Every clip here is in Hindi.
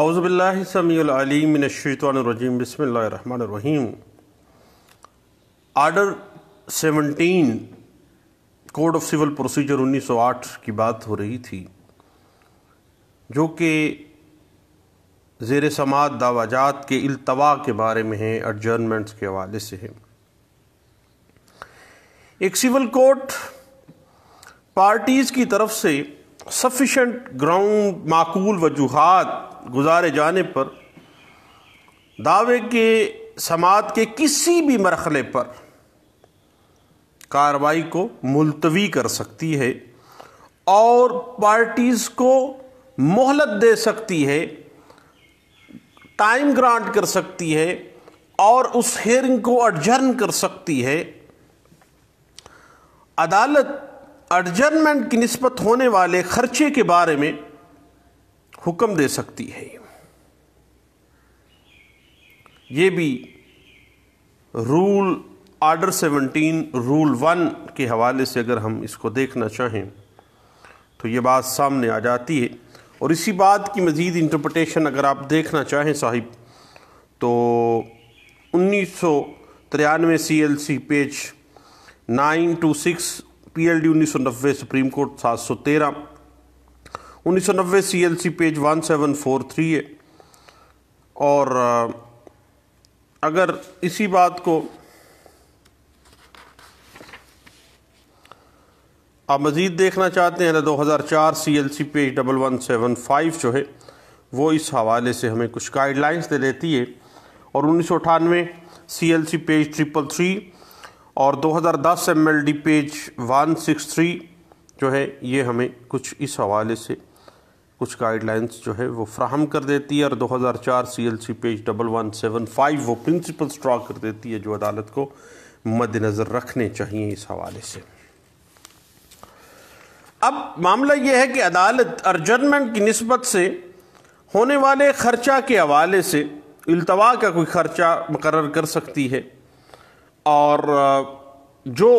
अवज़बिल्लासमीम बसमीम order 17 code of civil procedure 1908 की बात हो रही थी जो कि जेर समात दावाजात के अल्तवा के बारे में है एडजर्नमेंट्स के हवाले से है एक सिविल कोर्ट पार्टीज़ की तरफ से सफिशेंट ग्राउंड माकूल वजूहत गुजारे जाने पर दावे के समात के किसी भी मरहले पर कार्रवाई को मुलतवी कर सकती है और पार्टीज़ को मोहलत दे सकती है टाइम ग्रांट कर सकती है और उस हेयरिंग को अडजर्न कर सकती है अदालत अडजर्नमेंट की नस्बत होने वाले ख़र्चे के बारे में हुक्म दे सकती है ये भी रूल आर्डर 17 रूल वन के हवाले से अगर हम इसको देखना चाहें तो ये बात सामने आ जाती है और इसी बात की मज़ीद इंटरप्रटेशन अगर आप देखना चाहें साहिब तो उन्नीस सौ तिरानवे C L C page nine two six P L D उन्नीस सौ नब्बे सुप्रीम कोर्ट सात सौ तेरह उन्नीस सौ नब्बे C L C page one seven four three है और अगर इसी बात को आप मज़ीद देखना चाहते हैं तो दो हज़ार चार C L C page double one seven five जो है वो इस हवाले से हमें कुछ गाइडलाइंस दे देती है और उन्नीस सौ अठानवे C L C page triple three और 2010 एम एल डी पेज 163 जो है ये हमें कुछ इस हवाले से कुछ गाइडलाइंस जो है वो फ्राहम कर देती है और 2004 CLC page double one seven five वो प्रिंसिपल स्ट्रा कर देती है जो अदालत को मद्दनज़र रखने चाहिए इस हवाले से अब मामला यह है कि अदालत अर्जनमेंट की नस्बत से होने वाले ख़र्चा के हवाले से अल्तवा का कोई ख़र्चा मुकर कर सकती है और जो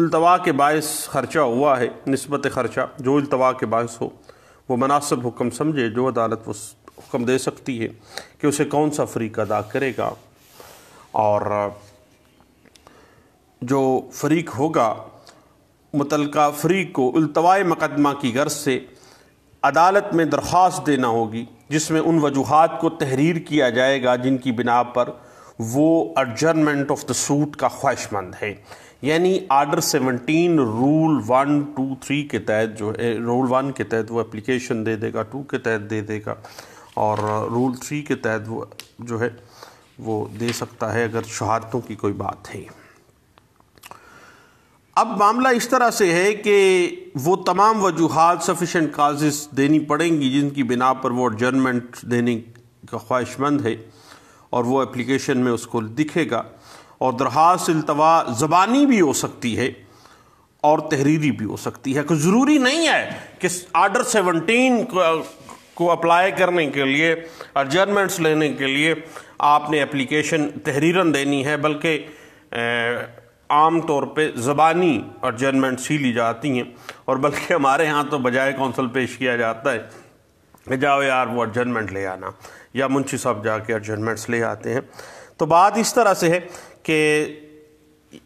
अल्तवा के बायस ख़र्चा हुआ है नस्बत ख़र्चा जो अल्तवा के बायस हो वो मुनासिब हुक्म समझे जो अदालत वो हुक्म दे सकती है कि उसे कौन सा फरीक अदा करेगा और जो फरीक होगा मुतलका फरीक को अल्तवाए मुकदमा की गर्ज से अदालत में दरख्वास्त देना होगी जिसमें उन वजूहत को तहरीर किया जाएगा जिनकी बिना पर वो अर्जनमेंट ऑफ द सूट का ख्वाहिशमंद है यानी order 17 rule one two three के तहत जो है रूल वन के तहत वो एप्लीकेशन दे देगा टू के तहत दे देगा और रूल थ्री के तहत वो जो है वो दे सकता है अगर शहादतों की कोई बात है अब मामला इस तरह से है कि वो तमाम वजूहत सफिशेंट काजेस देनी पड़ेंगी जिनकी बिना पर वो एडजमेंट देने का ख्वाहिशमंद है और वो एप्लीकेशन में उसको दिखेगा और दरहास अल्तवा ज़बानी भी हो सकती है और तहरीरी भी हो सकती है कुछ ज़रूरी नहीं है कि आर्डर सेवनटीन को अप्लाई करने के लिए अर्जनमेंट्स लेने के लिए आपने एप्लीकेशन तहरीरन देनी है बल्कि आम तौर पे ज़बानी अर्जनमेंट्स ही ली जाती हैं और बल्कि हमारे यहाँ तो बजाय कौंसल पेश किया जाता है कि जाओ यार वो अर्जनमेंट ले आना या मुंशी साहब जाके अर्जनमेंट्स ले आते हैं तो बात इस तरह से है कि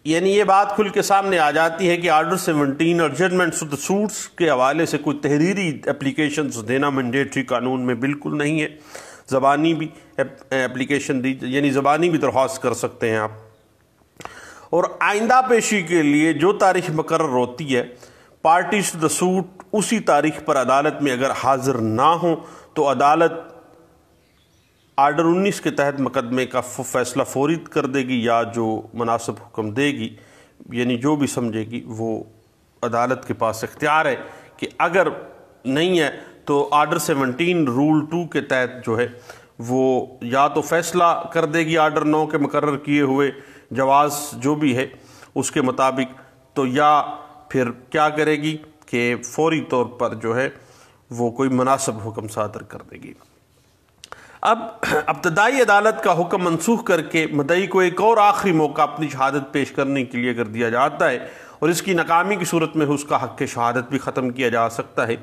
यानी ये बात खुल के सामने आ जाती है कि आर्डर 17 और जजमेंट्स ऑफ द सूट्स के हवाले से कोई तहरीरी एप्लीकेशन देना मैंडेटरी कानून में बिल्कुल नहीं है ज़बानी भी एप्लीकेशन दी यानी ज़बानी भी दरख्वास्त कर सकते हैं आप और आइंदा पेशी के लिए जो तारीख मुकर होती है पार्टी द सूट उसी तारीख पर अदालत में अगर हाजिर ना हो तो अदालत आर्डर 19 के तहत मुकदमे का फैसला फौरी कर देगी या जो मुनासिब हुक्म देगी यानी जो भी समझेगी वो अदालत के पास इख्तियार है कि अगर नहीं है तो आर्डर 17 रूल टू के तहत जो है वो या तो फैसला कर देगी आर्डर नौ के मुकर किए हुए जवाज़ जो भी है उसके मुताबिक तो या फिर क्या करेगी कि फौरी तौर पर जो है वो कोई मुनासिब हुक्म सादर कर देगी अब अब्तदाई अदालत का हुक्म मनसूख करके मदई को एक और आखिरी मौका अपनी शहादत पेश करने के लिए कर दिया जाता है और इसकी नाकामी की सूरत में उसका हक शहादत भी ख़त्म किया जा सकता है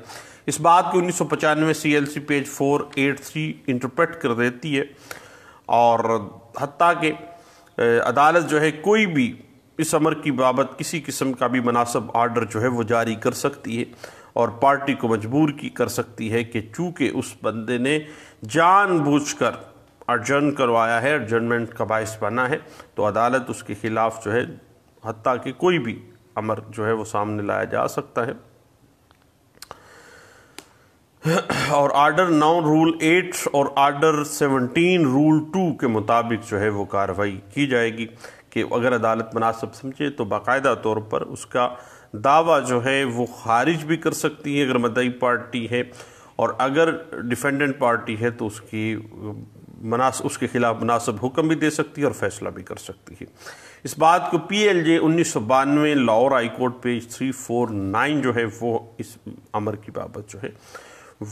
इस बात को उन्नीस सौ पचानवे C L C page four eight three interpret कर देती है और हती के अदालत जो है कोई भी इस अमर की बाबत किसी किस्म का भी मुनासब आर्डर जो है वो जारी कर सकती है और पार्टी को मजबूर की कर सकती है कि चूँकि उस बंदे ने जानबूझकर अर्जन करवाया है अर्जनमेंट का बायस बना है तो अदालत उसके खिलाफ जो है हती कि कोई भी अमर जो है वो सामने लाया जा सकता है और आर्डर नौ रूल एट और आर्डर सेवनटीन रूल टू के मुताबिक जो है वो कार्रवाई की जाएगी कि अगर अदालत मुनासब समझे तो बाकायदा तौर पर उसका दावा जो है वो खारिज भी कर सकती है अगर मदई पार्टी है और अगर डिफेंडेंट पार्टी है तो उसकी मनास उसके खिलाफ मुनासब हुक्म भी दे सकती है और फैसला भी कर सकती है इस बात को पी एल जे उन्नीस सौ बानवे Lahore high court page three four nine जो है वो इस अमर की बाबत जो है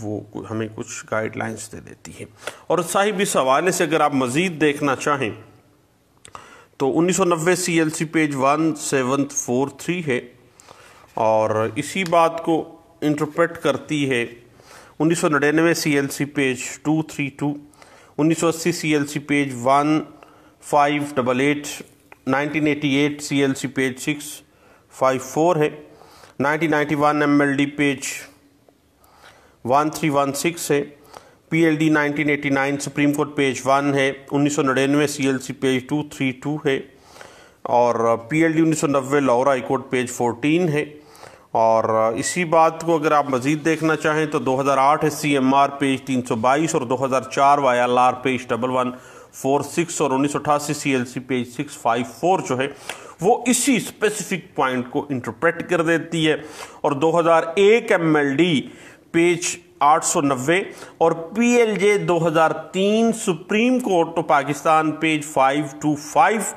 वो हमें कुछ गाइडलाइंस दे देती है और साहिब इस हवाले से अगर आप मज़ीद देखना चाहें तो उन्नीस सौ नब्बे C L C page one seven four three है और इसी बात को इंटरप्रेट करती है उन्नीस सौ नड़ानवे C L C page two three two उन्नीस सौ अस्सी C L C page one five double eight nineteen eighty eight C L C page six five four है nineteen ninety one M L D page one three one six है P L D nineteen eighty nine supreme court page one है उन्नीस सौ C L C page two three two है और पी एल डी उन्नीस सौ नब्बे लाहौर हाई कोर्ट पेज 14 है और इसी बात को अगर आप मज़ीद देखना चाहें तो 2008 हज़ार सी एम आर पेज 322 और 2004 Y L R page double one four six और उन्नीस सौ अठासी C L C page six five four जो है वो इसी स्पेसिफिक पॉइंट को इंटरप्रेट कर देती है और 2001 एम एल डी पेज 890 और पी एल जे दो हज़ार तीन supreme court of Pakistan page 525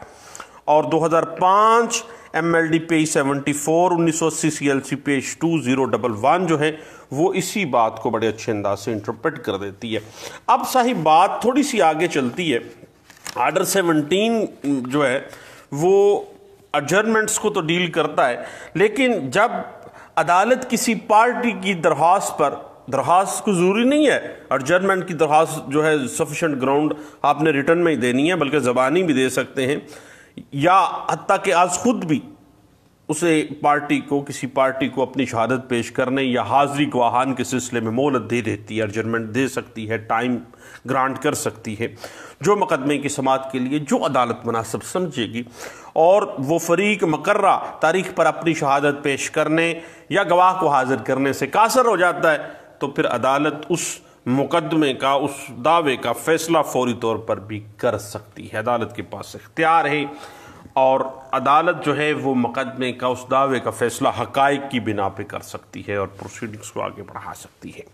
और 2005 M L D page seventy four उन्नीस सौ अस्सी C L C page two zero double one जो है वो इसी बात को बड़े अच्छे अंदाज से इंटरप्रेट कर देती है अब साहिब बात थोड़ी सी आगे चलती है आर्डर सेवनटीन जो है वो एडजर्मेंट्स को तो डील करता है लेकिन जब अदालत किसी पार्टी की दरख्वास्त पर दरख्वास्त को ज़रूरी नहीं है एडजर्मेंट की दरख्वास्त जो है सफिशेंट ग्राउंड आपने रिटर्न में ही देनी है बल्कि ज़बानी भी दे सकते हैं या हती कि आज खुद भी उसे पार्टी को किसी पार्टी को अपनी शहादत पेश करने या हाजिरी को आहान के सिलसिले में मोहलत दे देती है अर्जमेंट दे सकती है टाइम ग्रांट कर सकती है जो मुकदमे की समात के लिए जो अदालत मुनासब समझेगी और वो फरीक मकर तारीख पर अपनी शहादत पेश करने या गवाह को हाजिर करने से कासर हो जाता है तो फिर अदालत उस मुकदमे का उस दावे का फैसला फौरी तौर पर भी कर सकती है अदालत के पास इख्तियार है और अदालत जो है वो मुकदमे का उस दावे का फैसला हकाइक की बिना पर कर सकती है और प्रोसीडिंग्स को आगे बढ़ा सकती है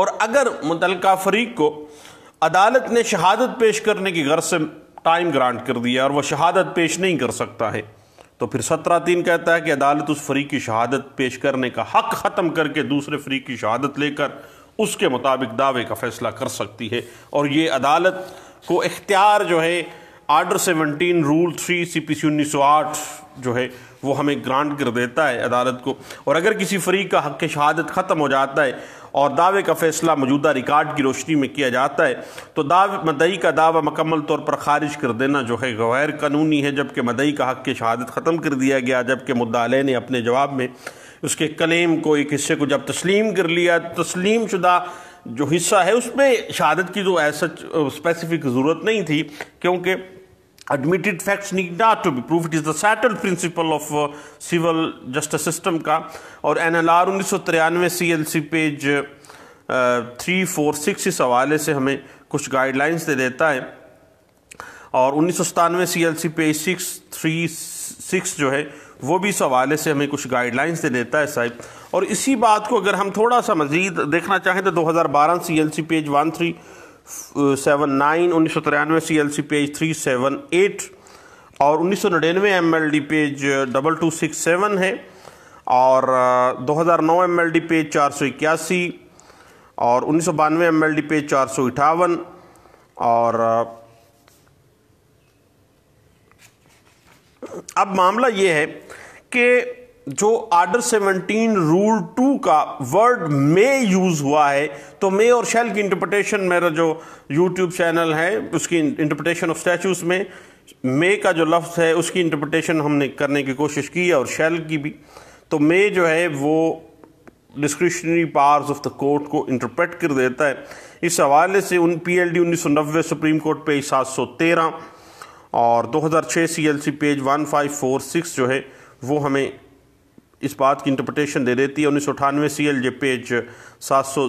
और अगर मुतल फरीक को अदालत ने शहादत पेश करने की गर्ज से टाइम ग्रांट कर दिया और वह शहादत पेश नहीं कर सकता है तो फिर सत्रह तीन कहता है कि अदालत उस फरीक की शहादत पेश करने का हक ख़त्म करके दूसरे फरीक की शहादत लेकर उसके मुताबिक दावे का फैसला कर सकती है और ये अदालत को इख्तियार जो है order seventeen rule three C P C उन्नीस सौ आठ जो है वो हमें ग्रांट कर देता है अदालत को और अगर किसी फरीक का हक शहादत ख़त्म हो जाता है और दावे का फ़ैसला मौजूदा रिकॉर्ड की रोशनी में किया जाता है तो दावे मदई का दावा मकम्मल तौर पर खारिज कर देना जो है गैर कानूनी है जबकि मदई का हक शहादत ख़त्म कर दिया गया जबकि मुद्दालय ने अपने जवाब में उसके कलेम को एक हिस्से को जब तस्लीम कर लिया तस्लीम शुदा जो हिस्सा है उसमें शहादत की जो तो ऐसा स्पेसिफिक ज़रूरत नहीं थी क्योंकि admitted facts need not to be proof it is the settle principle of civil justice system का और एन एल आर उन्नीस सौ तिरानवे C L C page three four six इस हवाले से हमें कुछ गाइडलाइंस दे देता है और उन्नीस सौ सतानवे C L C page six three six जो है वो भी इस हवाले से हमें कुछ गाइडलाइंस दे देता है साहब और इसी बात को अगर हम थोड़ा सा मज़ीद देखना चाहें तो दो हज़ार बारह C L C page one three seven nine उन्नीस सौ तिरानवे C L C page three seven eight और उन्नीस सौ नड़िनवे M L D page double two six seven है और दो हज़ार नौ एम एल डी पेज चार सौ इक्यासी और उन्नीस सौ बानवे एम एल डी पेज चार सौ अठावन और अब मामला ये है कि जो आर्डर 17 रूल टू का वर्ड मे यूज़ हुआ है तो मे और शैल की इंटरप्रिटेशन मेरा जो यूट्यूब चैनल है उसकी इंटरप्रिटेशन ऑफ स्टैचूज में मे का जो लफ्ज़ है उसकी इंटरप्रटेशन हमने करने की कोशिश की और शैल की भी तो मे जो है वो discretionary powers of the court को इंटरप्रेट कर देता है इस हवाले से उन पी एल डी उन्नीस सौ नब्बे सुप्रीम कोर्ट पेज सात सौ तेरह और दो हज़ार छः C L C page one five four six जो है वो हमें इस बात की इंटरप्रटेशन दे देती है उन्नीस सौ अठानवे सी एल जे पेज सात सौ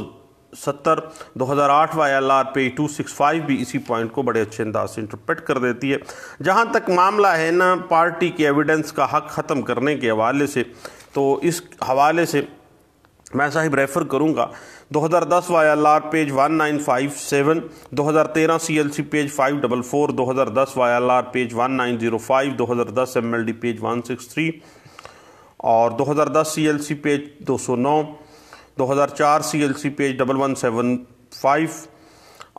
सत्तर दो हज़ार आठ Y L R page two six five भी इसी पॉइंट को बड़े अच्छे अंदाज से इंटरप्रेट कर देती है जहाँ तक मामला है ना पार्टी के एविडेंस का हक ख़त्म करने के हवाले से तो इस हवाले से मैं साहिब रेफ़र करूँगा 2010 Y L R page 1957, 2013 C page five double four हज़ार दस Y L R page one nine zero five दो M L D page one six three और 2010 CLC page 209 2004 CLC page double one seven five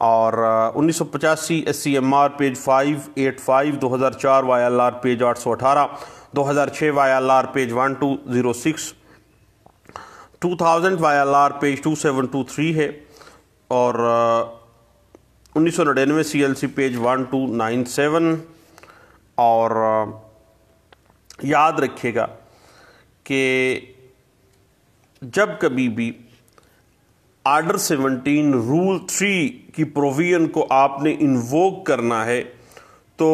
और uh, उन्नीस सौ पचासी S C M R page five eight five दो हज़ार चार 818 एल आर पेज आठ सौ अठारह दो हज़ार छः L R page one two zero six two thousand Y L R page two seven two three है और uh, उन्नीस सौ नड़िनवे C L C page one two nine seven और uh, याद रखिएगा कि जब कभी भी आर्डर 17 रूल थ्री की प्रोविज़न को आपने इन्वोक करना है तो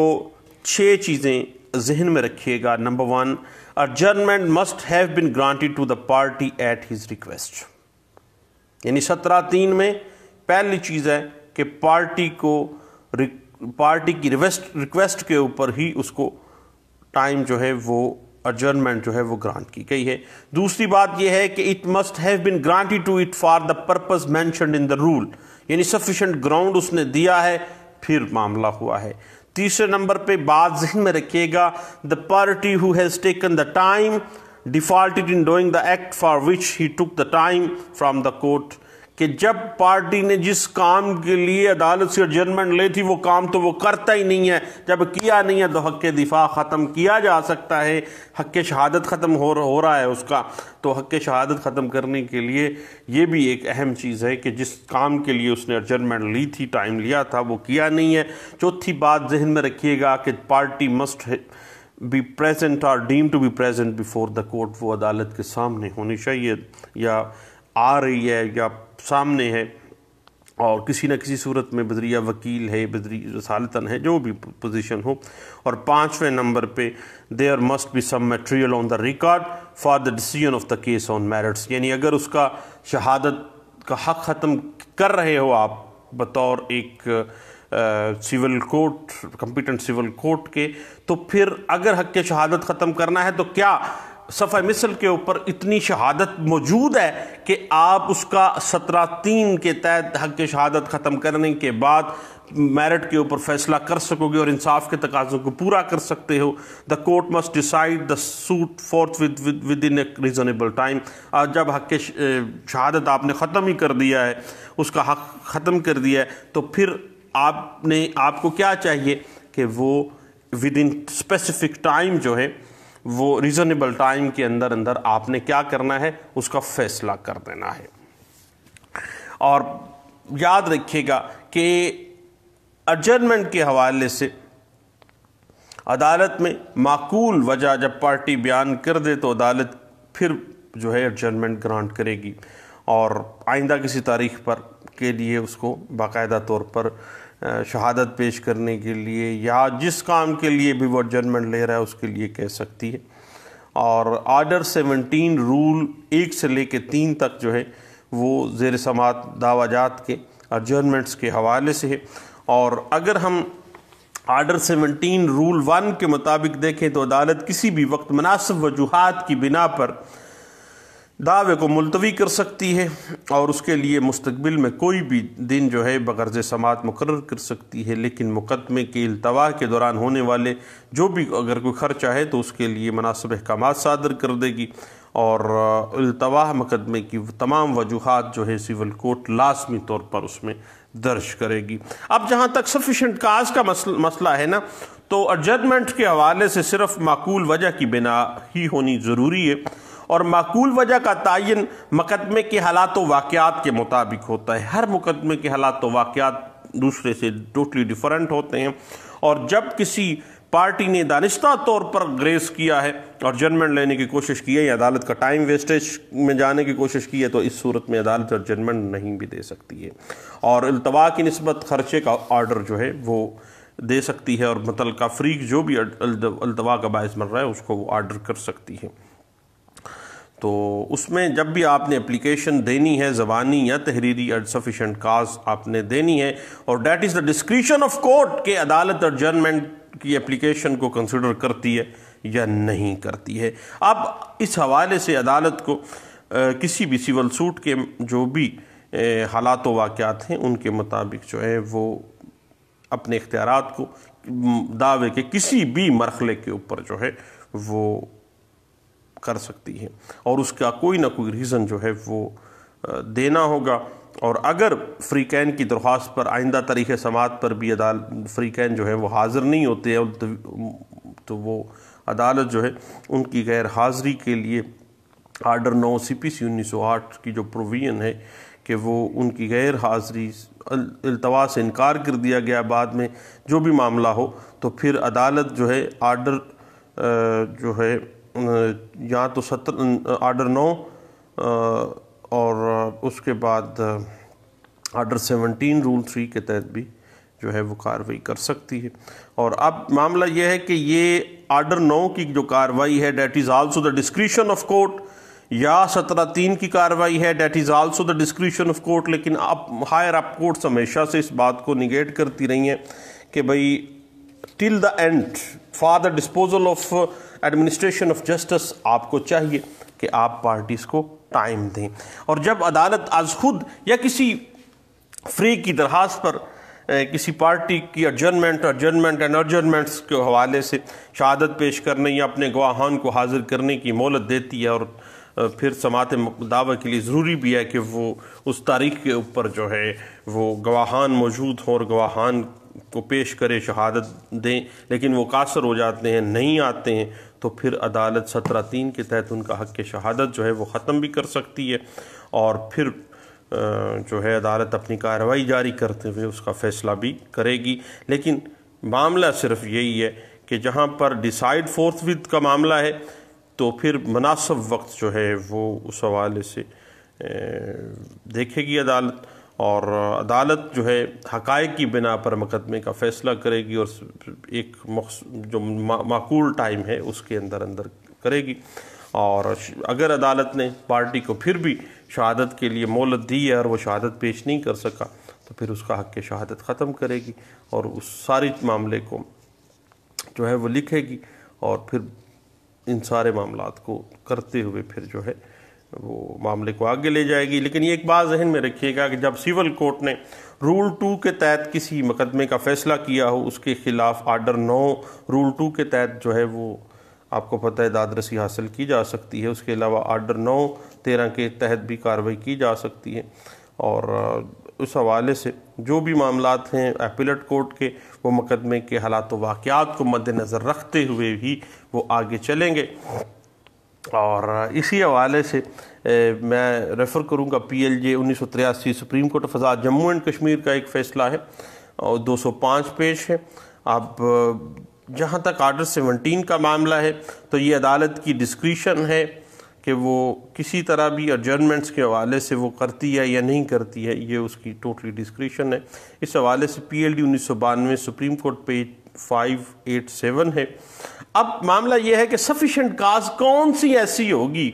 छः चीज़ें जहन में रखिएगा number one adjournment must have been granted to the party at his request यानी सत्रह तीन में पहली चीज़ है कि पार्टी को पार्टी की रिक्वेस्ट रिक्वेस्ट के ऊपर ही उसको टाइम जो है वो अर्जमेंट जो है वो ग्रांट की गई है दूसरी बात यह है कि it must have been granted to it for the purpose mentioned in the rule यानी सफिशेंट ग्राउंड उसने दिया है फिर मामला हुआ है तीसरे नंबर पे बात जहन में रखिएगा the party who has taken the time defaulted in doing the act for which he took the time from the court कि जब पार्टी ने जिस काम के लिए अदालत से जजमेंट ली थी वो काम तो वो करता ही नहीं है जब किया नहीं है तो हक दिफा ख़त्म किया जा सकता है हक शहादत ख़त्म हो हो रहा है उसका तो हक शहादत ख़त्म करने के लिए ये भी एक अहम चीज़ है कि जिस काम के लिए उसने अर्जमेंट ली थी टाइम लिया था वो किया नहीं है चौथी बात जहन में रखिएगा कि party must be present or deem to be present before the court वो अदालत के सामने होनी चाहिए या आ रही है या सामने है और किसी न किसी सूरत में बदरिया वकील है बदरी रसालतन है जो भी पोजीशन हो और पाँचवें नंबर पे there must be some material on the record for the decision of the case on merits यानी अगर उसका शहादत का हक ख़त्म कर रहे हो आप बतौर एक civil court competent civil court के तो फिर अगर हक के शहादत ख़त्म करना है तो क्या सफ़ा मिसल के ऊपर इतनी शहादत मौजूद है कि आप उसका सत्रह तीन के तहत हक शहादत ख़त्म करने के बाद मेरिट के ऊपर फैसला कर सकोगे और इंसाफ के तकाजों को पूरा कर सकते हो the court must decide the suit forthwith within a reasonable time और जब हक शहादत आपने ख़त्म ही कर दिया है उसका हक ख़त्म कर दिया है तो फिर आपने आपको क्या चाहिए कि वो विद इन स्पेसिफिक टाइम जो है वो रीज़नेबल टाइम के अंदर अंदर आपने क्या करना है उसका फैसला कर देना है और याद रखिएगा कि एडजमेंट के हवाले से अदालत में माकूल वजह जब पार्टी बयान कर दे तो अदालत फिर जो है एडजमेंट ग्रांट करेगी और आइंदा किसी तारीख पर के लिए उसको बाकायदा तौर पर शहादत पेश करने के लिए या जिस काम के लिए भी वो जजमेंट ले रहा है उसके लिए कह सकती है और आर्डर 17 रूल एक से लेकर तीन तक जो है वो जेर समात दावाजात के और जजमेंट्स के हवाले से है और अगर हम आर्डर 17 रूल वन के मुताबिक देखें तो अदालत किसी भी वक्त मुनासिब वजूहत की बिना पर दावे को मुलतवी कर सकती है और उसके लिए मुस्तबिल में कोई भी दिन जो है बगर्ज समात मुकर कर सकती है लेकिन मुकदमे के अल्तवा के दौरान होने वाले जो भी अगर कोई खर्चा है तो उसके लिए मुनासब अहकाम सादर कर देगी और अल्तवा मुकदमे की तमाम वजूहत जो है सिविल कोर्ट लाजमी तौर पर उसमें दर्ज करेगी अब जहाँ तक सफिशेंट काज का मसला है ना तो एडजमेंट के हवाले से सिर्फ माकूल वजह की बिना ही होनी ज़रूरी है और माकूल वजह का तयन मुकदमे के हालात वाक़ात के मुताबिक होता है हर मुकदमे के हालात वाक़ात दूसरे से टोटली डिफरेंट होते हैं और जब किसी पार्टी ने दानिशा तौर पर ग्रेस किया है और जजमेंट लेने की कोशिश की है या अदालत का टाइम वेस्टेज में जाने की कोशिश की है तो इस सूरत में अदालत और जजमेंट नहीं भी दे सकती है और अल्तवा की नस्बत खर्चे का ऑर्डर जो है वो दे सकती है और मतलब का फ्रीक जो भी अल्तवा का बायस मर रहा है उसको वो आर्डर कर सकती है तो उसमें जब भी आपने एप्लीकेशन देनी है ज़बानी या तहरीरी एड सफिशेंट काज आपने देनी है और that is the description of court के अदालत और जजमेंट की एप्लीकेशन को कंसिडर करती है या नहीं करती है अब इस हवाले से अदालत को आ, किसी भी सिविल सूट के जो भी हालात वाक़ात हैं उनके मुताबिक जो है वो अपने इख्तियार को दावे के किसी भी मरहले के ऊपर जो है वो कर सकती है और उसका कोई ना कोई रीज़न जो है वो देना होगा और अगर फ्री कैन की दरख्वास्त पर आइंदा तरीक़ समात पर भी अदाल फ्री कैन जो है वो हाज़िर नहीं होते हैं तो, तो वो अदालत जो है उनकी गैर हाज़री के लिए आर्डर नौ सी पी सी उन्नीस सौ आठ की जो प्रोविज़न है कि वो उनकी गैर हाज़री अल्तवा से इनकार कर दिया गया बाद में जो भी मामला हो तो फिर अदालत जो है आर्डर जो है या तो सत्र आर्डर नौ और उसके बाद आर्डर सेवनटीन रूल थ्री के तहत भी जो है वो कार्रवाई कर सकती है और अब मामला यह है कि ये आर्डर नौ की जो कार्रवाई है that is also the discretion of court या सत्रह तीन की कार्रवाई है that is also the description of court लेकिन अब हायर अप कोर्ट्स हमेशा से इस बात को निगेट करती रही हैं कि भाई till the end for the disposal of administration of justice आपको चाहिए कि आप पार्टीज़ को टाइम दें और जब अदालत आज खुद या किसी फ्री की दरख्वास्त पर किसी पार्टी की अर्जनमेंट अर्जनमेंट एंड अर्जनमेंट्स के हवाले से शहादत पेश करने या अपने गवाहान को हाजिर करने की मोहलत देती है और फिर समात दावा के लिए ज़रूरी भी है कि वो उस तारीख के ऊपर जो है वो गवाहान मौजूद हों और गवाहान को पेश करें शहादत दें लेकिन वो कासर हो जाते हैं नहीं आते हैं तो फिर अदालत सत्रह तीन के तहत उनका हक शहादत जो है वो ख़त्म भी कर सकती है और फिर जो है अदालत अपनी कार्रवाई जारी करते हुए उसका फ़ैसला भी करेगी लेकिन मामला सिर्फ यही है कि जहाँ पर डिसाइड फोर्थ विद का मामला है तो फिर मुनासब वक्त जो है वो उस हवाले से देखेगी अदालत और अदालत जो है हक़ की बिना पर मुकदमे का फ़ैसला करेगी और एक जो माकूल टाइम है उसके अंदर अंदर करेगी और अगर अदालत ने पार्टी को फिर भी शहादत के लिए मोहलत दी है और वह शहादत पेश नहीं कर सका तो फिर उसका हक़ शहादत ख़त्म करेगी और उस सारे मामले को जो है वो लिखेगी और फिर इन सारे मामला को करते हुए फिर जो है वो मामले को आगे ले जाएगी लेकिन ये एक बात जहन में रखिएगा कि जब सिविल कोर्ट ने रूल टू के तहत किसी मुकदमे का फैसला किया हो उसके खिलाफ आर्डर नौ रूल टू के तहत जो है वो आपको पता है दादरसी हासिल की जा सकती है उसके अलावा आर्डर नौ तेरह के तहत भी कार्रवाई की जा सकती है और उस हवाले से जो भी मामला हैं अपीलट कोर्ट के वो मुकदमे के हालात वाक़ात को मद्दनज़र रखते हुए भी वो आगे चलेंगे और इसी हवाले से ए, मैं रेफ़र करूँगा पी एल जे उन्नीस सौ तिरासी supreme court of Azad Jammu and Kashmir का एक फ़ैसला है और दो सौ पाँच पेश है अब जहाँ तक आर्डर सेवनटीन का मामला है तो ये अदालत की डिस्क्रिशन है कि वो किसी तरह भी अर्जमेंट्स के हवाले से वो करती है या नहीं करती है ये उसकी टोटली डिस्क्रिशन है इस हवाले से पी एल डी उन्नीस सौ बानवे supreme court page five eight seven है अब मामला यह है कि सफिशेंट काज कौन सी ऐसी होगी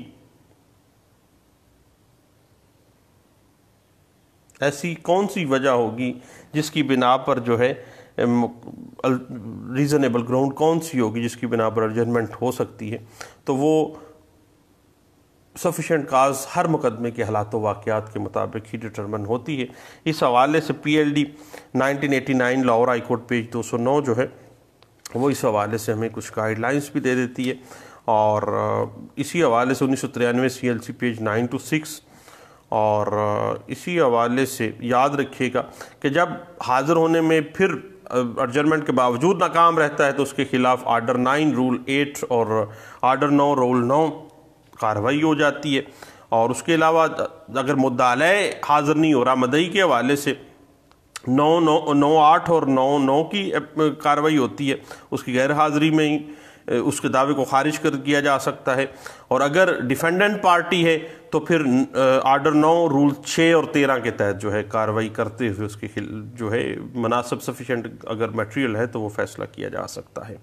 ऐसी कौन सी वजह होगी जिसकी बिना पर जो है रीज़नेबल ग्राउंड कौन सी होगी जिसकी बिना पर जजमेंट हो सकती है तो वो सफिशेंट काज हर मुकदमे के हालात वाक़ात के मुताबिक ही डिटर्मन होती है इस हवाले से P L D nineteen eighty nine Lahore high court page दो सौ नौ जो है वो इस हवाले से हमें कुछ गाइडलाइंस भी दे देती है और इसी हवाले से उन्नीस सौ तिरानवे C L C page nine two six और इसी हवाले से याद रखिएगा कि जब हाज़िर होने में फिर एडजमेंट के बावजूद नाकाम रहता है तो उसके खिलाफ आर्डर नाइन रूल एट और आर्डर नौ रोल नौ कार्रवाई हो जाती है और उसके अलावा अगर मुद्दा हाज़िर नहीं हो रहा मदई के हवाले से नौ नौ नौ आठ और नौ नौ की कार्रवाई होती है उसकी गैर हाजिरी में ही उसके दावे को खारिज कर किया जा सकता है और अगर डिफेंडेंट पार्टी है तो फिर आर्डर नौ रूल छः और तेरह के तहत जो है कार्रवाई करते हुए उसके जो है मुनासब सफिशेंट अगर मटेरियल है तो वो फैसला किया जा सकता है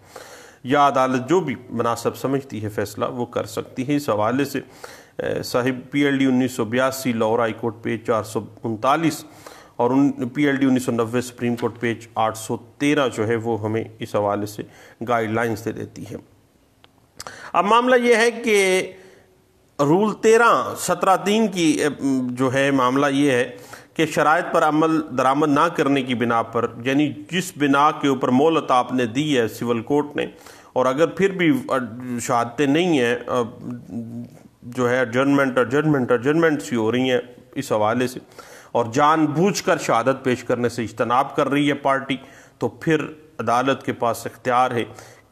या अदालत जो भी मुनासब समझती है फैसला वो कर सकती है इस हवाले से साहिब पी एल डी उन्नीस सौ बयासी लाहौर हाईकोर्ट पे चार सौ उनतालीस और उन पी एल डी उन्नीस सौ नब्बे सुप्रीम कोर्ट पेज 813 जो है वो हमें इस हवाले से गाइडलाइंस दे देती है अब मामला ये है कि रूल तेरह सत्रह तीन की जो है मामला ये है कि शराय पर अमल दरामद ना करने की बिना पर यानी जिस बिना के ऊपर मोहलत आपने दी है सिविल कोर्ट ने और अगर फिर भी शहादतें नहीं हैं जो है जजमेंट और जजमेंट और जजमेंट सी हो रही हैं इस हवाले से और जानबूझकर शहादत पेश करने से इजतनाब कर रही है पार्टी तो फिर अदालत के पास इख्तियार है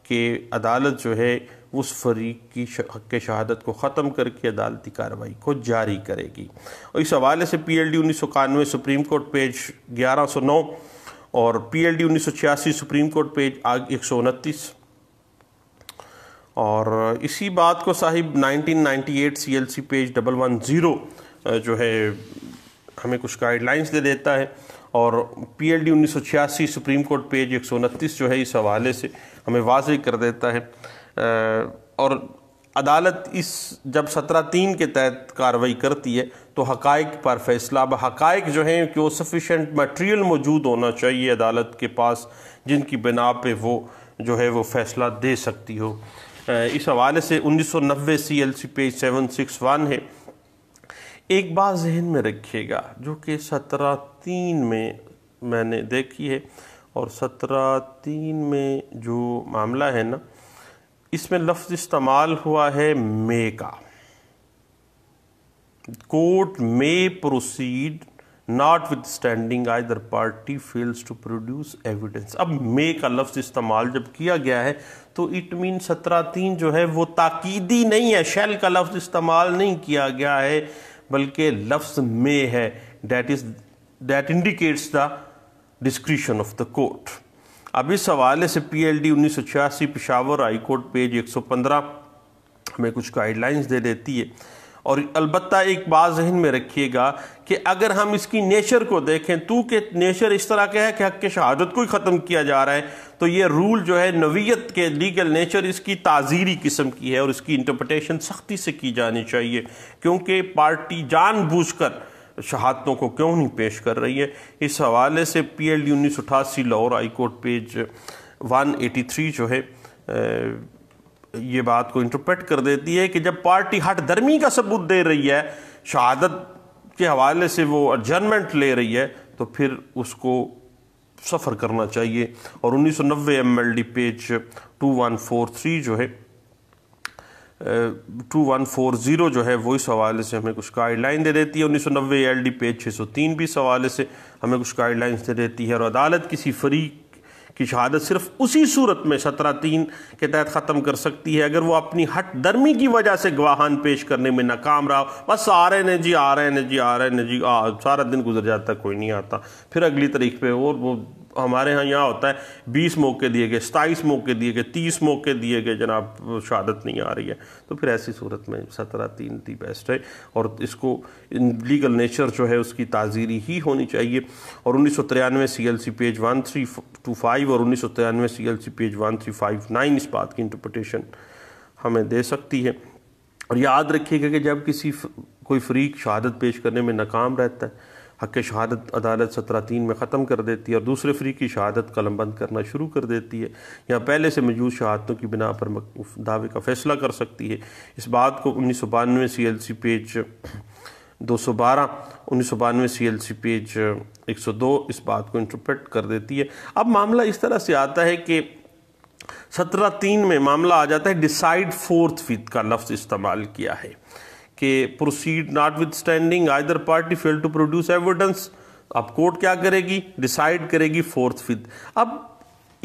कि अदालत जो है उस फरीक की हक शहादत को ख़त्म करके अदालती कार्रवाई को जारी करेगी और इस हवाले से पी एल डी उन्नीस सौ इक्यानवे सुप्रीम कोर्ट पेज ग्यारह सौ नौ और पी एल डी उन्नीस सौ छियासी सुप्रीम कोर्ट पेज आग एक सौ उनतीस और इसी बात को साहिब nineteen ninety eight C L C page double one zero जो है हमें कुछ गाइडलाइंस दे देता है और पी एल डी उन्नीस सौ छियासी सुप्रीम कोर्ट पेज एक सौ उनतीस जो है इस हवाले से हमें वाज कर देता है और अदालत इस जब सत्रह तीन के तहत कार्रवाई करती है तो हकाइक पर फैसला अब हकाइक जो हैं कि वो सफिशेंट मटेरियल मौजूद होना चाहिए अदालत के पास जिनकी बिना पे वो जो है वो फैसला दे सकती हो इस हवाले से उन्नीस सौ नब्बे C L C page seven six one है एक बात जहन में रखिएगा जो कि सत्रह तीन में मैंने देखी है और सत्रह तीन में जो मामला है ना इसमें लफ्ज़ इस्तेमाल हुआ है मे का कोर्ट मे proceed notwithstanding either party fails to produce evidence अब मे का लफ्ज़ इस्तेमाल जब किया गया है तो इट मीन सत्रह तीन जो है वो ताकीदी नहीं है शेल का लफ्ज़ इस्तेमाल नहीं किया गया है बल्कि लफ्स में है that is that indicates the discretion of the court अब इस हवाले से पी एल डी उन्नीस सौ छियासी पिशावर हाई कोर्ट पेज एक सौ पंद्रह हमें कुछ गाइडलाइंस दे देती है और अलबत् एक बात जहन में रखिएगा कि अगर हम इसकी नेचर को देखें तो कि नेचर इस तरह के है कि हक के शहादत को ही ख़त्म किया जा रहा है तो ये रूल जो है नवीयत के लीगल नेचर इसकी ताज़ीरी किस्म की है और इसकी इंटरप्रटेशन सख्ती से की जानी चाहिए क्योंकि पार्टी कर शहादतों को क्यों नहीं पेश कर रही है इस हवाले से पी एल डी उन्नीस सौ अठासी Lahore high court page one eighty three जो है ये बात को इंटरप्रेट कर देती है कि जब पार्टी हट दर्मी का सबूत दे रही है शहादत के हवाले से वो अर्जनमेंट ले रही है तो फिर उसको सफ़र करना चाहिए और उन्नीस सौ नब्बे M L D page two one four three जो है टू वन फोर ज़ीरो जो है वो इस हवाले से हमें कुछ गाइडलाइन दे देती है उन्नीस सौ नब्बे एल डी पेज छः सौ तीन भी इस हवाले से हमें कुछ गाइडलाइंस दे देती है और अदालत किसी फरीक कि शहादत सिर्फ उसी सूरत में सत्रह तीन के तहत ख़त्म कर सकती है अगर वो अपनी हट दर्मी की वजह से गवाहान पेश करने में नाकाम रहा बस आ रहे ने जी आ रहे ने जी आ रहे ने जी आ सारा दिन गुजर जाता कोई नहीं आता फिर अगली तारीख पे और वो हमारे यहाँ यहाँ होता है बीस मौके दिए गए सताईस मौके दिए गए तीस मौके दिए गए जनाब शहादत नहीं आ रही है तो फिर ऐसी सूरत में सत्रह तीन दी बेस्ट है और इसको लीगल नेचर जो है उसकी ताजीरी ही होनी चाहिए और उन्नीस सौ तिरानवे C L C page one three two five और उन्नीस सौ तिरानवे C L C page one three five nine इस बात की इंटरप्रटेशन हमें दे सकती है और याद रखिएगा कि जब किसी कोई फ्रीक शहादत पेश करने में नाकाम रहता है हक शहादत अदालत सत्रह तीन में ख़त्म कर देती है और दूसरे फ्री की शहादत कलम बंद करना शुरू कर देती है या पहले से मौजूद शहादतों की बिना पर दावे का फैसला कर सकती है इस बात को उन्नीस सौ बानवे सी एल सी पेज दो सौ बारह उन्नीस सौ बानवे सी एल सी पेज एक सौ दो इस बात को इंटरप्रेट कर देती है अब मामला इस तरह से आता है कि सत्रह तीन में मामला आ जाता है डिसाइड फोर्थ फीत का लफ्ज़ इस्तेमाल किया है कि proceed notwithstanding either party fail to produce evidence अब कोर्ट क्या करेगी डिसाइड करेगी फोर्थ फिथ अब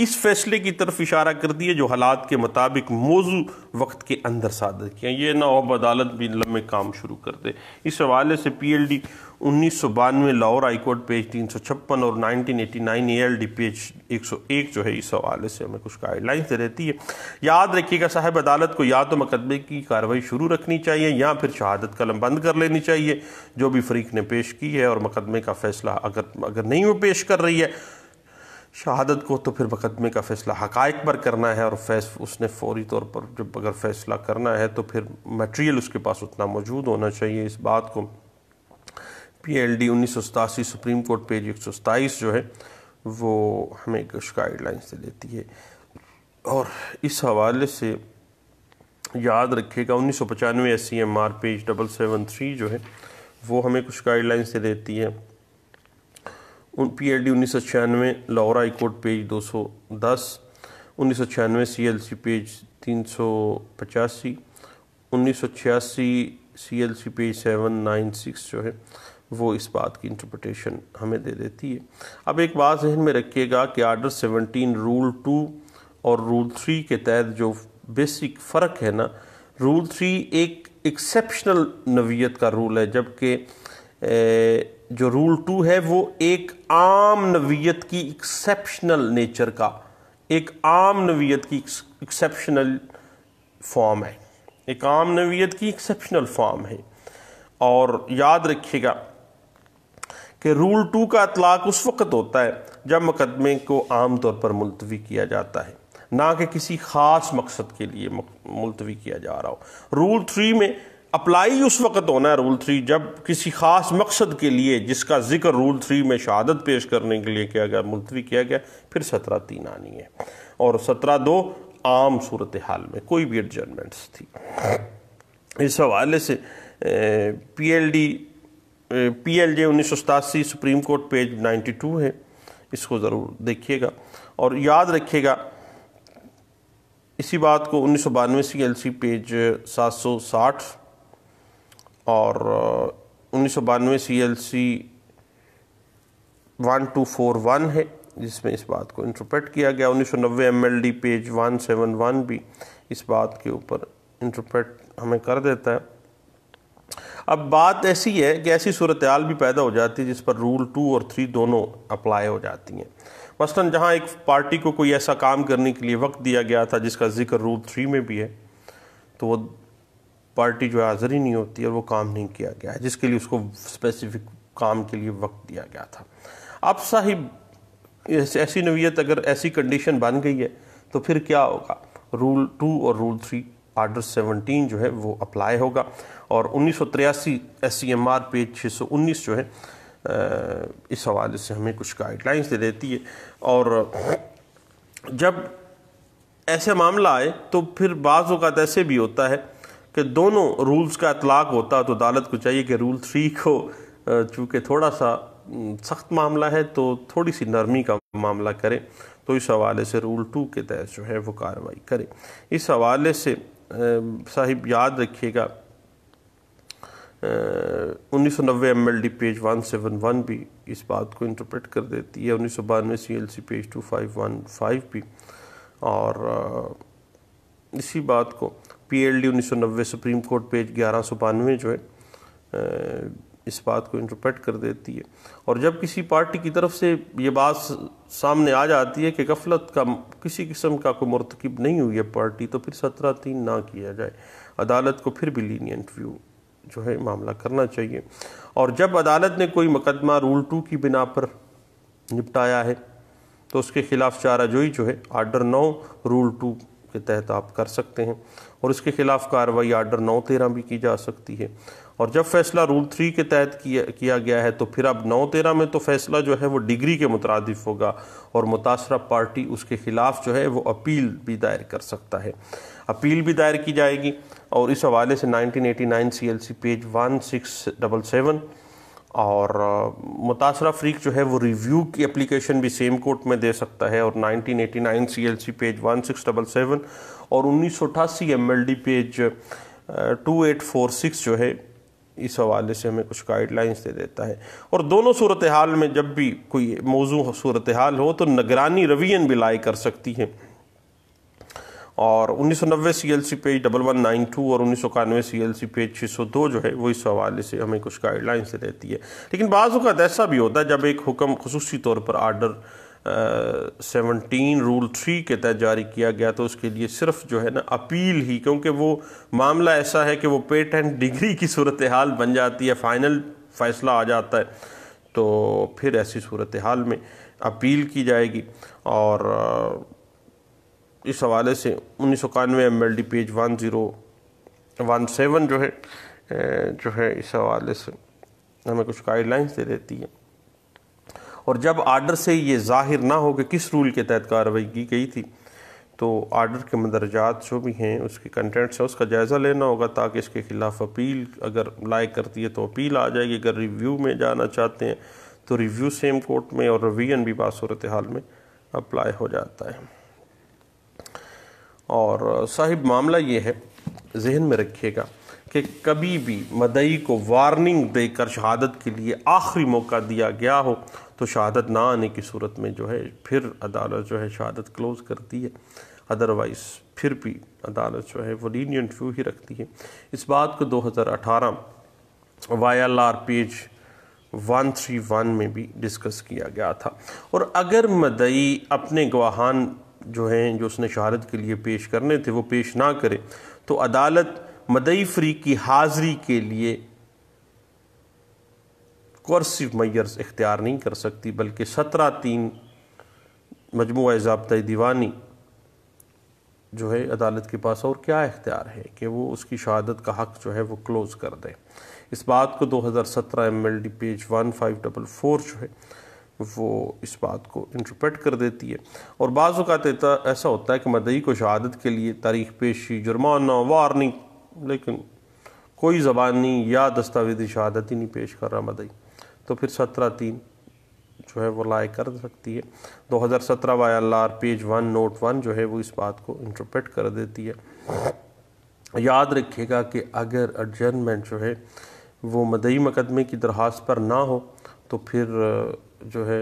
इस फैसले की तरफ इशारा कर दिए जो हालात के मुताबिक मौजू वक्त के अंदर सादर किया ये ना हो अदालत भी लम्बे काम शुरू कर दे इस हवाले से पी एल डी उन्नीस सौ बानवे लाहौर हाईकोर्ट पेज तीन सौ छप्पन और nineteen eighty L D page एक सौ एक जो है इस हवाले से हमें कुछ गाइडलाइंस दे रहती है याद रखिएगा साहब अदालत को या तो मुकदमे की कार्रवाई शुरू रखनी चाहिए या फिर शहादत कलम बंद कर लेनी चाहिए जो भी फरीक ने पेश की है और मुकदमे का फैसला अगर अगर नहीं वो पेश कर रही है शहादत को तो फिर मुकदमे का फैसला हकायक पर करना है और फैस उसने फौरी तौर पर जब अगर फैसला करना है तो फिर मटेरियल उसके पास उतना मौजूद होना चाहिए इस बात को पी एल डी उन्नीस सौ सतासी सुप्रीम कोर्ट पेज एक सौ जो है वो हमें कुछ गाइडलाइंस दे देती है और इस हवाले से याद रखिएगा उन्नीस सौ पचानवे S C M R page double seven three जो है वो हमें कुछ गाइडलाइंस दे देती है उन पी एल डी उन्नीस सौ छियानवे लाहौर हाई कोर्ट पेज दो सौ दस उन्नीस सौ छियानवे सी एल सी पेज तीन सौ पचासी उन्नीस सौ छियासी C L C page seven nine six जो है वो इस बात की इंटरप्रटेशन हमें दे देती है अब एक बात जहन में रखिएगा कि आर्डर 17 रूल टू और रूल थ्री के तहत जो बेसिक फ़र्क है ना रूल थ्री एक एक्सेप्शनल नवीयत का रूल है जबकि जो रूल टू है वो एक आम नवीयत की एक्सेप्शनल नेचर का एक आम नवीयत की एक्सेप्शनल फॉर्म है एक आम नवीयत की एक्सेप्शनल फॉर्म है और याद रखिएगा कि रूल टू का अतलाक उस वक्त होता है जब मुकदमे को आम तौर पर मुलतवी किया जाता है ना कि किसी ख़ास मकसद के लिए मुलतवी किया जा रहा हो रूल थ्री में अप्लाई उस वक्त होना है रूल थ्री जब किसी ख़ास मकसद के लिए जिसका जिक्र रूल थ्री में शहादत पेश करने के लिए किया गया मुलतवी किया गया फिर सत्रह तीन आनी है और सत्रह दो आम सूरत हाल में कोई भी एडजमेंट्स थी इस हवाले से P L D P L J उन्नीस सुप्रीम कोर्ट पेज 92 है इसको ज़रूर देखिएगा और याद रखिएगा इसी बात को उन्नीस सौ बानवे सी एल सी पेज 760 और उन्नीस सौ बानवे C L C one two four one है जिसमें इस बात को इंटरप्रेट किया गया उन्नीस सौ नब्बे M L D page one seven one भी इस बात के ऊपर इंटरप्रेट हमें कर देता है अब बात ऐसी है कि ऐसी सूरत हाल भी पैदा हो जाती है जिस पर रूल टू और थ्री दोनों अप्लाई हो जाती हैं मसलन जहाँ एक पार्टी को कोई ऐसा काम करने के लिए वक्त दिया गया था जिसका जिक्र रूल थ्री में भी है तो वो पार्टी जो है हाजिर ही नहीं होती और वो काम नहीं किया गया है जिसके लिए उसको स्पेसिफिक काम के लिए वक्त दिया गया था अब साहिब ऐसी नवीयत अगर ऐसी कंडीशन बन गई है तो फिर क्या होगा रूल टू और रूल थ्री आर्डर 17 जो है वो अप्लाई होगा और उन्नीस सौ तिरासी S C M R page छः सौ उन्नीस जो है इस हवाले से हमें कुछ गाइडलाइंस दे देती है और जब ऐसे मामला आए तो फिर बाज़ अवत ऐसे भी होता है कि दोनों रूल्स का अतलाक होता तो अदालत को चाहिए कि रूल थ्री को चूँकि थोड़ा सा सख्त मामला है तो थोड़ी सी नरमी का मामला करें तो इस हवाले से रूल टू के तहत जो है वो कार्रवाई करें इस हवाले से साहिब याद रखिएगा उन्नीस सौ नब्बे M L D page one seven one भी इस बात को इंटरप्रेट कर देती है उन्नीस सौ बानवे C L C page two five one five भी और इसी बात को पी एल डी उन्नीस सौ नब्बे सुप्रीम कोर्ट पेज ग्यारह सौ बानवे जो है इस बात को इंटरप्रेट कर देती है और जब किसी पार्टी की तरफ से ये बात सामने आ जाती है कि गफलत का किसी किस्म का कोई मरतकब नहीं हुई है पार्टी तो फिर सत्रह तीन ना किया जाए अदालत को फिर भी लीनियंट व्यू जो है मामला करना चाहिए और जब अदालत ने कोई मुकदमा रूल टू की बिना पर निपटाया है तो उसके खिलाफ चाराजोई जो है आर्डर नौ रूल टू के तहत आप कर सकते हैं और उसके खिलाफ कार्रवाई आर्डर नौ तेरह भी की जा सकती है और जब फैसला रूल थ्री के तहत किया किया गया है तो फिर अब नौ तेरह में तो फैसला जो है वो डिग्री के मुतरदफ होगा और मुतासर पार्टी उसके ख़िलाफ़ जो है वो अपील भी दायर कर सकता है अपील भी दायर की जाएगी और इस हवाले से 1989 C page one six double seven और मुतासरा फ्रीक जो है वो रिव्यू की एप्लीकेशन भी सेम कोर्ट में दे सकता है और 1989 C page one six double seven और उन्नीस सौ अठासी M L D page two eight four six जो है इस हवाले से हमें कुछ गाइडलाइंस दे देता है और दोनों सूरत हाल में जब भी कोई मौजू सूरत हाल हो तो निगरानी रवियन भी लाई कर सकती है और उन्नीस सौ नब्बे C L C page double one nine two और उन्नीस सौ इक्यानवे सी एल सी पेज छः सौ दो जो है वो इस हवाले से हमें कुछ गाइडलाइंस दे देती है लेकिन बाज़ात ऐसा भी होता है जब एक हुक्म खसूसी तौर पर आर्डर सेवनटीन रूल थ्री के तहत जारी किया गया तो उसके लिए सिर्फ जो है ना अपील ही क्योंकि वो मामला ऐसा है कि वो पेटेंट डिग्री की सूरत हाल बन जाती है फाइनल फैसला आ जाता है तो फिर ऐसी सूरत हाल में अपील की जाएगी और इस हवाले से उन्नीस सौ इक्यानवे M L D page one zero one seven जो है जो है इस हवाले से हमें कुछ गाइडलाइंस दे देती है और जब आर्डर से ये जाहिर ना हो कि किस रूल के तहत कार्रवाई की गई थी तो आर्डर के मंदरजात जो भी हैं उसके कंटेंट्स हैं उसका जायज़ा लेना होगा ताकि इसके ख़िलाफ़ अपील अगर लाइक करती है तो अपील आ जाएगी अगर रिव्यू में जाना चाहते हैं तो रिव्यू सेम कोर्ट में और रिवीजन भी बासूरत हाल में अप्लाई हो जाता है और साहिब मामला ये है जहन में रखिएगा कि कभी भी मदई को वार्निंग देकर शहादत के लिए आखिरी मौका दिया गया हो तो शहादत ना आने की सूरत में जो है फिर अदालत जो है शहादत क्लोज़ करती है अदरवाइज़ फिर भी अदालत जो है वो लीनियन व्यू ही रखती है इस बात को 2018 वाई एल आर पेज 131 में भी डिस्कस किया गया था और अगर मदई अपने गवाहान जो हैं जो उसने शहादत के लिए पेश करने थे वो पेश ना करे तो अदालत मदई फ्री की हाजिरी के लिए कोर्सिव मैर्स इख्तियार नहीं कर सकती बल्कि सत्रह तीन मजमू जबतः दीवानी जो है अदालत के पास और क्या इख्तियार है कि वो उसकी शहादत का हक़ जो है वो क्लोज़ कर दें इस बात को 2017 D page one five double four जो है वो इस बात को इंटरप्रेट कर देती है और बाज़ात ऐसा होता है कि मदई को शहादत के लिए तारीख पेशी जुर्माना वार्निंग लेकिन कोई ज़बानी या दस्तावेजी शहादत ही नहीं पेश कर रहा मदई तो फिर सत्रह तीन जो है वो लाए कर सकती है 2017 हज़ार सत्रह Y L R page one nought one जो है वो इस बात को इंटरप्रेट कर देती है याद रखिएगा कि अगर एडजमेंट जो है वो मदई मकदमे की दरख्वास्त पर ना हो तो फिर जो है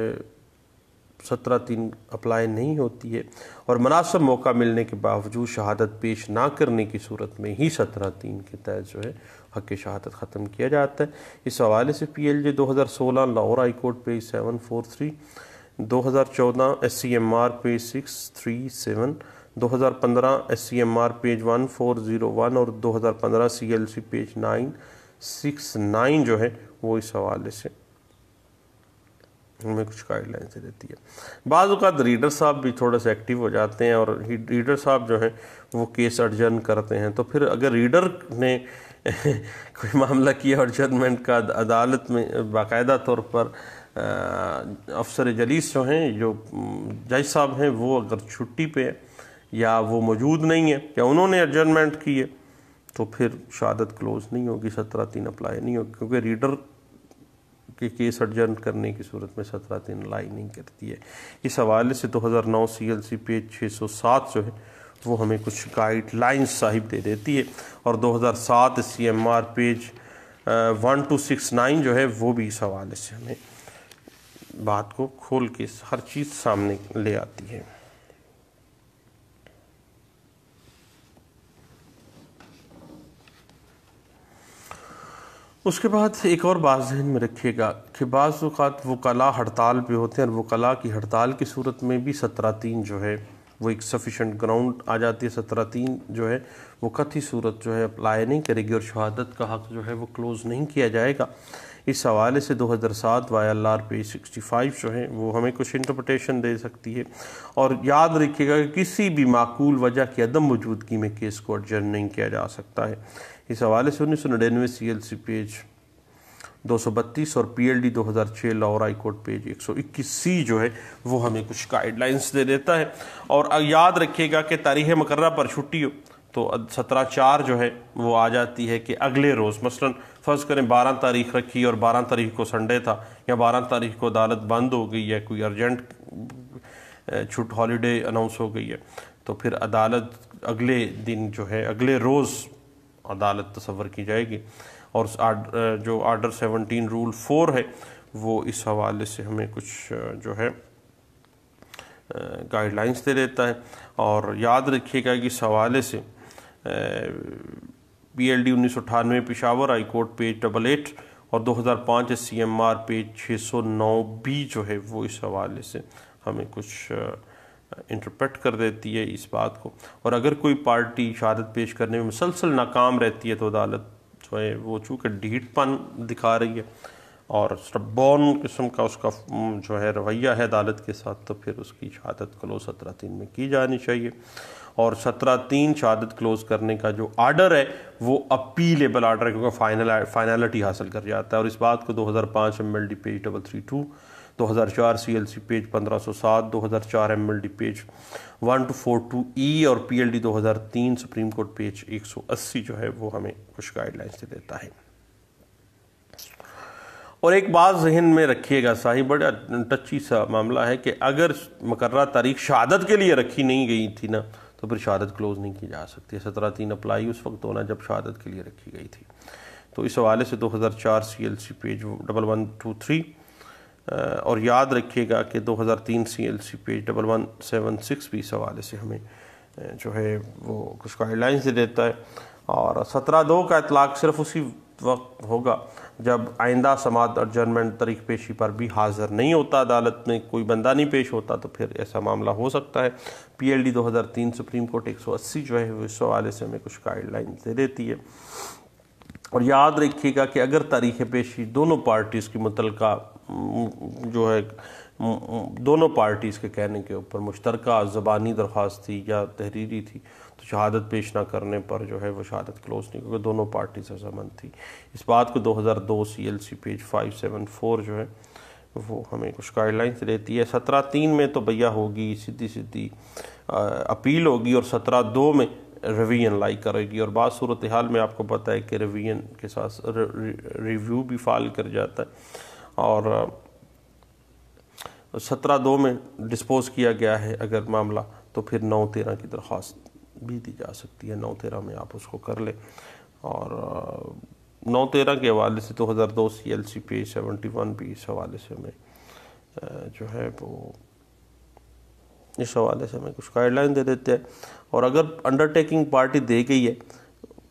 सत्रह तीन अप्लाई नहीं होती है और मुनासब मौका मिलने के बावजूद शहादत पेश ना करने की सूरत में ही सत्रह तीन के तहत जो है हक शहादत ख़त्म किया जाता है इस हवाले से पी एल जे दो हज़ार सोलह Lahore high court page seven four three दो हज़ार चौदह S C M R page six three seven दो हज़ार पंद्रह S C M R page one four zero one और दो हज़ार पंद्रह C L C page nine six nine जो है वो इस हवाले से हमें कुछ गाइडलाइंस देती है बाज़ात रीडर साहब भी थोड़े से एक्टिव हो जाते हैं और रीडर साहब जो हैं वो केस अर्जन करते हैं तो फिर अगर रीडर ने कोई मामला किया और जजमेंट का अदालत में बाकायदा तौर पर अफसर जलीस जो हैं जो जज साहब हैं वो अगर छुट्टी पे या वो मौजूद नहीं है या उन्होंने अर्जनमेंट की है तो फिर शहादत क्लोज़ नहीं होगी सत्रह तीन अप्लाई नहीं होगी क्योंकि रीडर के केस अर्जेंट करने की सूरत में सत्रह दिन लाइनिंग करती है इस हवाले से दो हज़ार नौ सी एल सी पेज छः सौ सात जो है वो हमें कुछ गाइडलाइंस साहिब दे देती है और दो हज़ार सात C M R page one two six nine जो है वो भी इस हवाले से हमें बात को खोल के हर चीज़ सामने ले आती है उसके बाद एक और बात जहन में रखिएगा कि बाज़ात कला हड़ताल पे होते हैं और कला की हड़ताल की सूरत में भी तीन जो है वो एक सफिशेंट ग्राउंड आ जाती है तीन जो है वो कथी सूरत जो है अप्लाई नहीं करेगी और शहादत का हक़ जो है वो क्लोज़ नहीं किया जाएगा इस हवाले से 2007 हज़ार सात वाई एल आर पे सिक्सटी फाइव जो है वो हमें कुछ इंटरप्रटेशन दे सकती है और याद रखिएगा कि किसी भी माकूल वजह की अदम वजूदगी में केस को एडजर्न नहीं किया जा सकता है इस हवाले से उन्नीस सौ नड़िनवे सी एल सी पेज दो सौ बत्तीस और पी एल डी दो हज़ार छः लाहौर हाई कोर्ट पेज एक सौ इक्कीस सी जो है वो हमें कुछ गाइडलाइंस दे देता है और याद रखिएगा कि तारीख मकर्रा पर छुट्टी हो तो सत्रह चार जो है वो आ जाती है कि अगले रोज़ मसलन फ़र्ज़ करें बारह तारीख रखी और बारह तारीख को संडे था या बारह तारीख को अदालत बंद हो गई है कोई अर्जेंट छुट हॉलीडे अनाउंस हो गई है तो फिर अदालत अगले दिन जो है अगले रोज़ अदालत तस्वर की जाएगी और जो आर्डर सेवनटीन रूल फोर है वो इस हवाले से हमें कुछ जो है गाइडलाइंस दे देता है और याद रखिएगा कि इस हवाले से पी एल डी उन्नीस सौ अठानवे Peshawar high court page double eight और 2005 पाँच सी एम आर पेज छः सौ नौ बी जो है वो इस हवाले से हमें कुछ इंटरप्रेट कर देती है इस बात को और अगर कोई पार्टी शहादत पेश करने में मुसलसल नाकाम रहती है तो अदालत जो है वो चूँकि ढीठपन दिखा रही है और स्टबॉन किस्म का उसका जो है रवैया है अदालत के साथ तो फिर उसकी शहादत क्लोज सत्रह तीन में की जानी चाहिए और सत्रह तीन शहादत क्लोज करने का जो आर्डर है वो अपीलेबल आर्डर है क्योंकि फाइनल फाइनलिटी हासिल कर जाता है और इस बात को दो हज़ार पाँच M L D page double three two 2004 CLC page 1507 2004 MLD page 1242 E e और पीएलडी 2003 सुप्रीम कोर्ट पेज 180 जो है वो हमें कुछ गाइडलाइंस दे देता है और एक बात जहन में रखिएगा साहिब बड़ा टची सा मामला है कि अगर मुकर्रा तारीख शहादत के लिए रखी नहीं गई थी ना तो फिर शहादत क्लोज़ नहीं की जा सकती सत्रह तीन अप्लाई उस वक्त होना जब शहादत के लिए रखी गई थी तो इस हवाले से 2004 CLC page double one two three और याद रखिएगा कि 2003 C L C page double one seven six भी इस हवाले से हमें जो है वो कुछ गाइडलाइंस दे देता है और सत्रह दो का इतलाक सिर्फ उसी वक्त होगा जब आइंदा समात और जजमेंट तरीक पेशी पर भी हाजिर नहीं होता अदालत में कोई बंदा नहीं पेश होता तो फिर ऐसा मामला हो सकता है पी एल डी दो हज़ार तीन सुप्रीम कोर्ट एक सौ अस्सी जो है इस हवाले से हमें कुछ गाइडलाइंस दे देती है और याद रखिएगा कि अगर तारीख पेशी दोनों पार्टीज़ की मुतल जो है दोनों पार्टीज़ के कहने के ऊपर मुश्तर ज़बानी दरख्वास्त थी या तहरीरी थी तो शहादत पेश ना करने पर जो है वो शहादत क्लोज नहीं क्योंकि दोनों पार्टी रजामंद थी इस बात को 2002 सीएलसी पेज 574 जो है वो हमें कुछ गाइडलाइंस देती है सत्रह तीन में तो भैया होगी सीधी सीधी अपील होगी और सत्रह दो में रवीन लाई करेगी और बाद सूरत हाल में आपको पता है कि रवीन के साथ रिव्यू भी फाल कर जाता है और सत्रह दो में डिस्पोज किया गया है अगर मामला तो फिर नौ तेरह की दरख्वास्त भी दी जा सकती है नौ तेरह में आप उसको कर लें और नौ तेरह के हवाले से दो तो हज़ार दो C L C P seventy one भी इस हवाले से मैं जो है वो इस हवाले से हमें कुछ गाइडलाइन दे देते हैं और अगर अंडरटेकिंग पार्टी दे गई है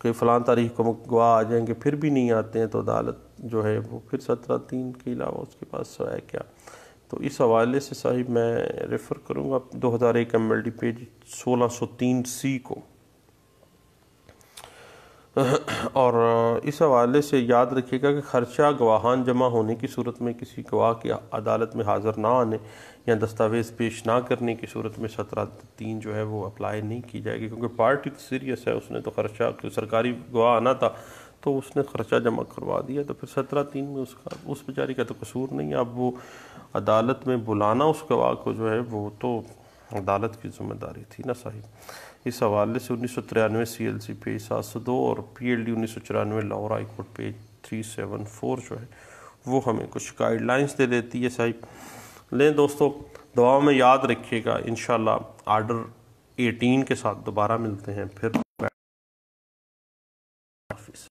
कि फ़लां तारीख को गवाह आ जाएंगे फिर भी नहीं आते हैं तो अदालत जो है वो फिर सत्रह तीन के अलावा उसके पास है क्या तो इस हवाले से साहिब मैं रेफ़र करूँगा दो हज़ार एक एम एल डी पेज सोलह सौ तीन सी को और इस हवाले से याद रखिएगा कि खर्चा गवाहान जमा होने की सूरत में किसी गवाह की अदालत में हाज़िर ना आने या दस्तावेज़ पेश ना करने की सूरत में सत्रह तीन जो है वो अप्लाई नहीं की जाएगी क्योंकि पार्टी तो सीरियस है उसने तो खर्चा सरकारी गवाह आना था तो उसने ख़र्चा जमा करवा दिया तो फिर सत्रह तीन में उसका उस बेचारी का तो कसूर नहीं है अब वो अदालत में बुलाना उस गवाह को जो है वो तो अदालत की जिम्मेदारी थी ना साहिब इस हवाले से उन्नीस सौ तिरानवे सी एल सी पेज सात सौ दो और पी एल डी उन्नीस सौ चौरानवे Lahore high court page three seven four जो है वो हमें कुछ गाइडलाइंस दे देती है साहिब लें दोस्तों दुआओं में याद रखिएगा इन आर्डर 18 के साथ दोबारा मिलते हैं फिर